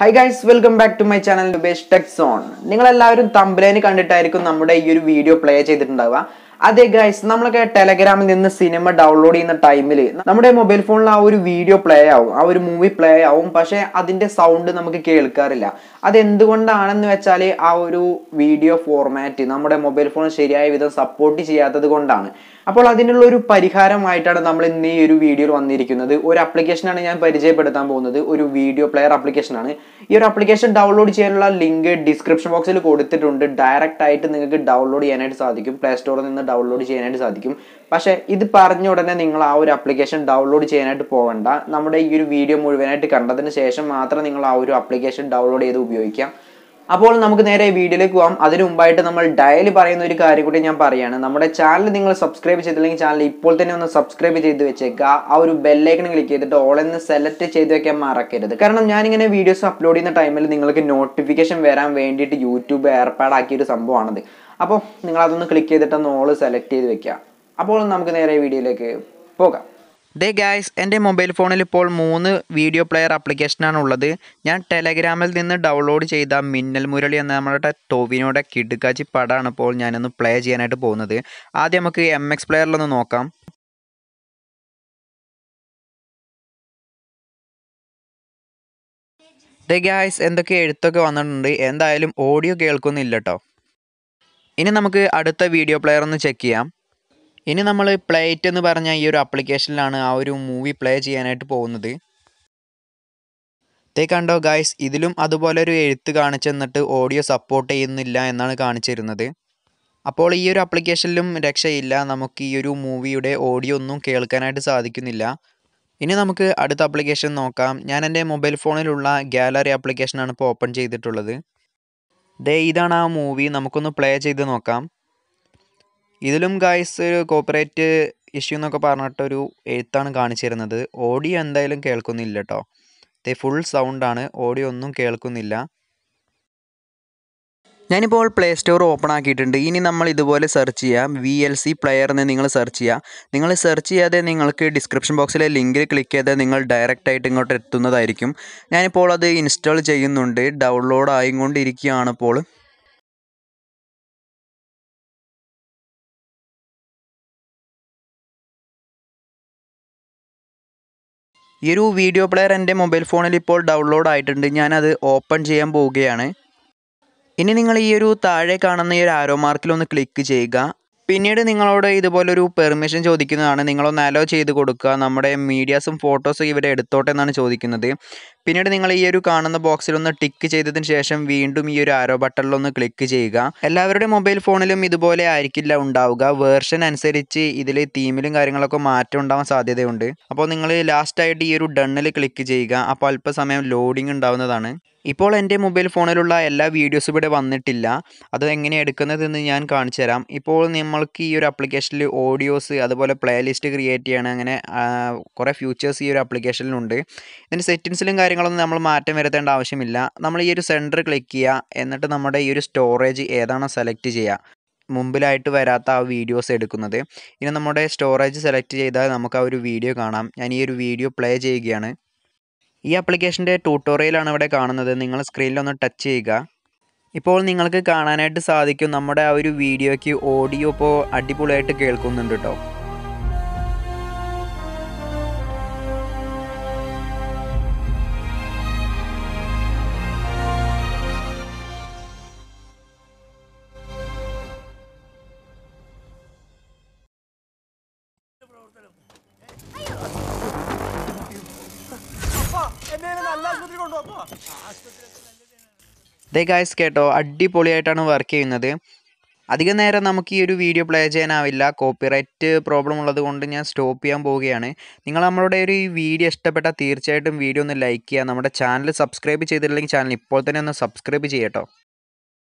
high guys welcome back to my channel best tech zone നിങ്ങളെല്ലാവരും തമ്പ്ലേന് കണ്ടിട്ടായിരിക്കും നമ്മുടെ ഈ ഒരു വീഡിയോ പ്ലേ ചെയ്തിട്ടുണ്ടാവുക അതെ ഗൈസ് നമ്മളൊക്കെ ടെലഗ്രാമിൽ നിന്ന് സിനിമ ഡൗൺലോഡ് ചെയ്യുന്ന ടൈമിൽ നമ്മുടെ മൊബൈൽ ഫോണിൽ ആ ഒരു വീഡിയോ പ്ലേ ആവും ആ ഒരു മൂവി പ്ലേ ആവും പക്ഷേ അതിൻ്റെ സൗണ്ട് നമുക്ക് കേൾക്കാറില്ല അതെന്തുകൊണ്ടാണെന്ന് വെച്ചാൽ ആ ഒരു വീഡിയോ ഫോർമാറ്റ് നമ്മുടെ മൊബൈൽ ഫോൺ ശരിയായ വിധം സപ്പോർട്ട് ചെയ്യാത്തത് കൊണ്ടാണ് അപ്പോൾ അതിനുള്ള ഒരു പരിഹാരമായിട്ടാണ് നമ്മൾ ഇന്ന് ഈ ഒരു വീഡിയോയിൽ വന്നിരിക്കുന്നത് ഒരു അപ്ലിക്കേഷനാണ് ഞാൻ പരിചയപ്പെടുത്താൻ പോകുന്നത് ഒരു വീഡിയോ പ്ലെയർ അപ്ലിക്കേഷനാണ് ഈ ഒരു അപ്ലിക്കേഷൻ ഡൗൺലോഡ് ചെയ്യാനുള്ള ലിങ്ക് ഡിസ്ക്രിപ്ഷൻ ബോക്സിൽ കൊടുത്തിട്ടുണ്ട് ഡയറക്റ്റ് ആയിട്ട് നിങ്ങൾക്ക് ഡൗൺലോഡ് ചെയ്യാനായിട്ട് സാധിക്കും പ്ലേ സ്റ്റോറിൽ നിന്ന് ഡൗൺലോഡ് ചെയ്യാനായിട്ട് സാധിക്കും പക്ഷേ ഇത് പറഞ്ഞ ഉടനെ നിങ്ങൾ ആ ഒരു ആപ്ലിക്കേഷൻ ഡൗൺലോഡ് ചെയ്യാനായിട്ട് പോകണ്ട നമ്മുടെ ഈ ഒരു വീഡിയോ മുഴുവനായിട്ട് കണ്ടതിന് ശേഷം മാത്രം നിങ്ങൾ ആ ഒരു ആപ്ലിക്കേഷൻ ഡൗൺലോഡ് ചെയ്ത് ഉപയോഗിക്കാം അപ്പോൾ നമുക്ക് നേരെ വീഡിയോയിലേക്ക് പോകാം അതിനു മുമ്പായിട്ട് നമ്മൾ ഡയലി പറയുന്ന ഒരു കാര്യം കൂടി ഞാൻ പറയുകയാണ് നമ്മുടെ ചാനൽ നിങ്ങൾ സബ്സ്ക്രൈബ് ചെയ്തില്ലെങ്കിൽ ചാനൽ ഇപ്പോൾ തന്നെ ഒന്ന് സബ്സ്ക്രൈബ് ചെയ്ത് വെച്ചേക്കുക ആ ഒരു ബെല്ലൈക്കൺ ക്ലിക്ക് ചെയ്തിട്ട് ഓൾ എന്ന് സെലക്ട് ചെയ്ത് വെക്കാൻ മറക്കരുത് കാരണം ഞാനിങ്ങനെ വീഡിയോസ് അപ്ലോഡ് ചെയ്യുന്ന ടൈമിൽ നിങ്ങൾക്ക് നോട്ടിഫിക്കേഷൻ വരാൻ വേണ്ടിയിട്ട് യൂട്യൂബ് ഏർപ്പാടാക്കിയ ഒരു സംഭവമാണത് അപ്പോൾ നിങ്ങളതൊന്ന് ക്ലിക്ക് ചെയ്തിട്ട് ഒന്ന് ഓൾ സെലക്ട് ചെയ്ത് വെക്കുക അപ്പോൾ നമുക്ക് നേരെ വീഡിയോയിലേക്ക് പോകാം ദേ ഗായ്സ് എൻ്റെ മൊബൈൽ ഫോണിൽ ഇപ്പോൾ മൂന്ന് വീഡിയോ പ്ലെയർ ആപ്ലിക്കേഷനാണ് ഉള്ളത് ഞാൻ ടെലഗ്രാമിൽ നിന്ന് ഡൗൺലോഡ് ചെയ്ത മിന്നൽ മുരളി എന്ന നമ്മുടെ ടോവിനോടെ കിടുക്കാച്ചി പടമാണ് ഇപ്പോൾ ഞാനൊന്ന് പ്ലേ ചെയ്യാനായിട്ട് പോകുന്നത് ആദ്യം നമുക്ക് എം എക്സ് പ്ലെയറിലൊന്ന് നോക്കാം ദേ ഗായ്സ് എന്തൊക്കെ എഴുത്തൊക്കെ വന്നിട്ടുണ്ട് എന്തായാലും ഓഡിയോ കേൾക്കുന്നില്ല കേട്ടോ ഇനി നമുക്ക് അടുത്ത വീഡിയോ പ്ലെയർ ഒന്ന് ചെക്ക് ചെയ്യാം ഇനി നമ്മൾ പ്ലേറ്റ് എന്ന് പറഞ്ഞ ഈ ഒരു ആപ്ലിക്കേഷനിലാണ് ആ ഒരു മൂവി പ്ലേ ചെയ്യാനായിട്ട് പോകുന്നത് തേ കണ്ടോ ഗായ്സ് ഇതിലും അതുപോലെ ഒരു എഴുത്ത് കാണിച്ചെന്നിട്ട് ഓഡിയോ സപ്പോർട്ട് ചെയ്യുന്നില്ല എന്നാണ് കാണിച്ചിരുന്നത് അപ്പോൾ ഈ ഒരു ആപ്ലിക്കേഷനിലും രക്ഷയില്ല നമുക്ക് ഈ ഒരു മൂവിയുടെ ഓഡിയോ ഒന്നും കേൾക്കാനായിട്ട് സാധിക്കുന്നില്ല ഇനി നമുക്ക് അടുത്ത ആപ്ലിക്കേഷൻ നോക്കാം ഞാൻ എൻ്റെ മൊബൈൽ ഫോണിലുള്ള ഗാലറി ആപ്ലിക്കേഷനാണ് ഇപ്പോൾ ഓപ്പൺ ചെയ്തിട്ടുള്ളത് ദേ ഇതാണ് ആ മൂവി നമുക്കൊന്ന് പ്ലേ ചെയ്ത് നോക്കാം ഇതിലും ഗായ്സ് ഒരു കോപ്പറേറ്റ് ഇഷ്യൂ എന്നൊക്കെ പറഞ്ഞിട്ടൊരു എഴുത്താണ് കാണിച്ചു തരുന്നത് ഓഡിയോ എന്തായാലും കേൾക്കുന്നില്ല കേട്ടോ ദേ ഫുൾ സൗണ്ടാണ് ഓഡിയോ ഒന്നും കേൾക്കുന്നില്ല ഞാനിപ്പോൾ പ്ലേ സ്റ്റോർ ഓപ്പൺ ആക്കിയിട്ടുണ്ട് ഇനി നമ്മൾ ഇതുപോലെ സെർച്ച് ചെയ്യാം വി എൽ സി പ്ലെയർ എന്ന് നിങ്ങൾ സെർച്ച് ചെയ്യുക നിങ്ങൾ സെർച്ച് ചെയ്യാതെ നിങ്ങൾക്ക് ഡിസ്ക്രിപ്ഷൻ ബോക്സിലെ ലിങ്കിൽ ക്ലിക്ക് ചെയ്താൽ നിങ്ങൾ ഡയറക്റ്റ് ആയിട്ട് ഇങ്ങോട്ട് എത്തുന്നതായിരിക്കും ഞാനിപ്പോൾ അത് ഇൻസ്റ്റാൾ ചെയ്യുന്നുണ്ട് ഡൗൺലോഡ് ആയിക്കൊണ്ടിരിക്കുകയാണ് ഇപ്പോൾ ഈ ഒരു വീഡിയോ പ്ലെയർ എൻ്റെ മൊബൈൽ ഫോണിൽ ഇപ്പോൾ ഡൗൺലോഡ് ആയിട്ടുണ്ട് ഞാനത് ഓപ്പൺ ചെയ്യാൻ പോവുകയാണ് ഇനി നിങ്ങൾ ഈ ഒരു താഴെ കാണുന്ന ഈ ഒരു ആരോ മാർക്കിൽ ഒന്ന് ക്ലിക്ക് ചെയ്യുക പിന്നീട് നിങ്ങളോട് ഇതുപോലൊരു പെർമിഷൻ ചോദിക്കുന്നതാണ് നിങ്ങളൊന്ന് അലോ ചെയ്ത് കൊടുക്കുക നമ്മുടെ മീഡിയാസും ഫോട്ടോസും ഇവിടെ എടുത്തോട്ടെ എന്നാണ് ചോദിക്കുന്നത് പിന്നീട് നിങ്ങൾ ഈ ഒരു കാണുന്ന ബോക്സിൽ ഒന്ന് ടിക്ക് ചെയ്തതിന് ശേഷം വീണ്ടും ഈ ഒരു ആരോ ഒന്ന് ക്ലിക്ക് ചെയ്യുക എല്ലാവരുടെ മൊബൈൽ ഫോണിലും ഇതുപോലെ ആയിരിക്കില്ല ഉണ്ടാവുക വേർഷൻ അനുസരിച്ച് ഇതിൽ തീമിലും കാര്യങ്ങളൊക്കെ മാറ്റം ഉണ്ടാവാൻ സാധ്യതയുണ്ട് അപ്പോൾ നിങ്ങൾ ലാസ്റ്റായിട്ട് ഈ ഒരു ഡണ്ണിൽ ക്ലിക്ക് ചെയ്യുക അപ്പോൾ അല്പസമയം ലോഡിംഗ് ഉണ്ടാവുന്നതാണ് ഇപ്പോൾ എൻ്റെ മൊബൈൽ ഫോണിലുള്ള എല്ലാ വീഡിയോസും ഇവിടെ വന്നിട്ടില്ല അത് എങ്ങനെ എടുക്കുന്നതെന്ന് ഞാൻ കാണിച്ചു തരാം ഇപ്പോൾ നമ്മൾക്ക് ഈ ഒരു ആപ്ലിക്കേഷനിൽ ഓഡിയോസ് അതുപോലെ പ്ലേലിസ്റ്റ് ക്രിയേറ്റ് ചെയ്യണം അങ്ങനെ കുറേ ഫ്യൂച്ചേഴ്സ് ഈ ഒരു അപ്ലിക്കേഷനിലുണ്ട് ഇതിൻ്റെ സെറ്റിങ്സിലും കാര്യങ്ങളും കാര്യങ്ങളൊന്നും നമ്മൾ മാറ്റം വരുത്തേണ്ട ആവശ്യമില്ല നമ്മൾ ഈ ഒരു സെൻറ്റർ ക്ലിക്ക് ചെയ്യുക എന്നിട്ട് നമ്മുടെ ഈ ഒരു സ്റ്റോറേജ് ഏതാണോ സെലക്ട് ചെയ്യുക മുമ്പിലായിട്ട് വരാത്ത ആ വീഡിയോസ് എടുക്കുന്നത് ഇനി നമ്മുടെ സ്റ്റോറേജ് സെലക്ട് ചെയ്താൽ നമുക്ക് ആ ഒരു വീഡിയോ കാണാം ഞാൻ ഈ ഒരു വീഡിയോ പ്ലേ ചെയ്യുകയാണ് ഈ ആപ്ലിക്കേഷൻ്റെ ട്യൂട്ടോറിയലാണ് ഇവിടെ കാണുന്നത് നിങ്ങൾ സ്ക്രീനിൽ ഒന്ന് ടച്ച് ചെയ്യുക ഇപ്പോൾ നിങ്ങൾക്ക് കാണാനായിട്ട് സാധിക്കും നമ്മുടെ ആ ഒരു വീഡിയോയ്ക്ക് ഓഡിയോ ഇപ്പോൾ അടിപൊളിയായിട്ട് കേൾക്കുന്നുണ്ട് കേട്ടോ ദേ ഗായ്സ് കേട്ടോ അടിപൊളിയായിട്ടാണ് വർക്ക് ചെയ്യുന്നത് അധികം നേരം നമുക്ക് ഈ ഒരു വീഡിയോ പ്ലേ ചെയ്യാനാവില്ല കോപ്പിറൈറ്റ് പ്രോബ്ലം ഉള്ളത് കൊണ്ട് ഞാൻ സ്റ്റോപ്പ് ചെയ്യാൻ പോവുകയാണ് നിങ്ങൾ നമ്മളുടെ ഒരു ഈ വീഡിയോ ഇഷ്ടപ്പെട്ടാൽ തീർച്ചയായിട്ടും വീഡിയോ ഒന്ന് ലൈക്ക് ചെയ്യുക നമ്മുടെ ചാനൽ സബ്സ്ക്രൈബ് ചെയ്തിട്ടില്ലെങ്കിൽ ചാനൽ ഇപ്പോൾ തന്നെ ഒന്ന് സബ്സ്ക്രൈബ് ചെയ്യട്ടോ